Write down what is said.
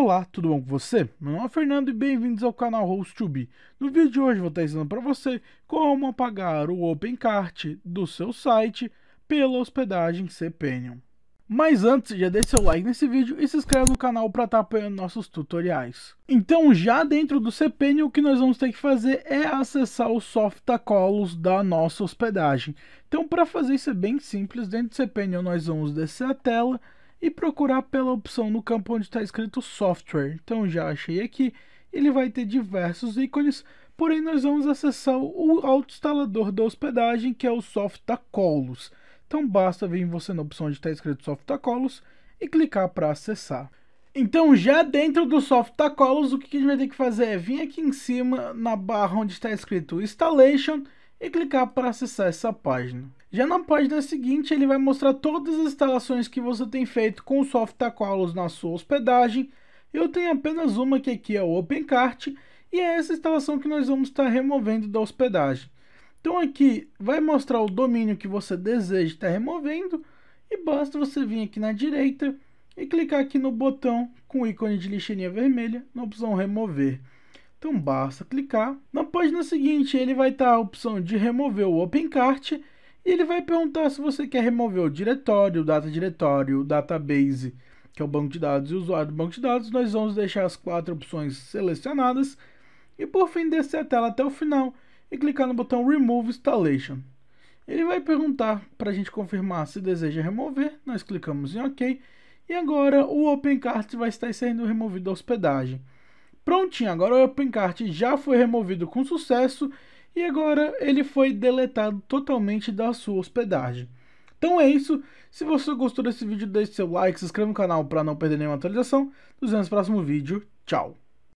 Olá, tudo bom com você? Meu nome é Fernando e bem-vindos ao canal host 2 No vídeo de hoje vou estar ensinando para você como apagar o OpenCart do seu site pela hospedagem cPanel. Mas antes, já deixe seu like nesse vídeo e se inscreve no canal para estar tá apoiando nossos tutoriais. Então já dentro do cPanel o que nós vamos ter que fazer é acessar os softacolos da nossa hospedagem. Então para fazer isso é bem simples, dentro do cPanel nós vamos descer a tela e procurar pela opção no campo onde está escrito software. Então já achei aqui, ele vai ter diversos ícones, porém nós vamos acessar o auto-instalador da hospedagem, que é o Softacolos. Então basta vir você na opção onde está escrito Softacolos e clicar para acessar. Então já dentro do Softacolos, o que a gente vai ter que fazer é vir aqui em cima na barra onde está escrito Installation e clicar para acessar essa página. Já na página seguinte, ele vai mostrar todas as instalações que você tem feito com o software Aqualus na sua hospedagem. Eu tenho apenas uma que aqui é o OpenCart, e é essa instalação que nós vamos estar removendo da hospedagem. Então aqui vai mostrar o domínio que você deseja estar removendo, e basta você vir aqui na direita e clicar aqui no botão com o ícone de lixeirinha vermelha na opção remover. Então basta clicar. Na página seguinte, ele vai estar a opção de remover o OpenCart e ele vai perguntar se você quer remover o diretório, o data diretório, o database, que é o banco de dados e o usuário do banco de dados. Nós vamos deixar as quatro opções selecionadas e por fim descer a tela até o final e clicar no botão Remove Installation. Ele vai perguntar para a gente confirmar se deseja remover, nós clicamos em OK e agora o OpenCart vai estar sendo removido da hospedagem. Prontinho, agora o OpenCart já foi removido com sucesso e agora ele foi deletado totalmente da sua hospedagem. Então é isso, se você gostou desse vídeo deixe seu like, se inscreva no canal para não perder nenhuma atualização, nos vemos no próximo vídeo, tchau!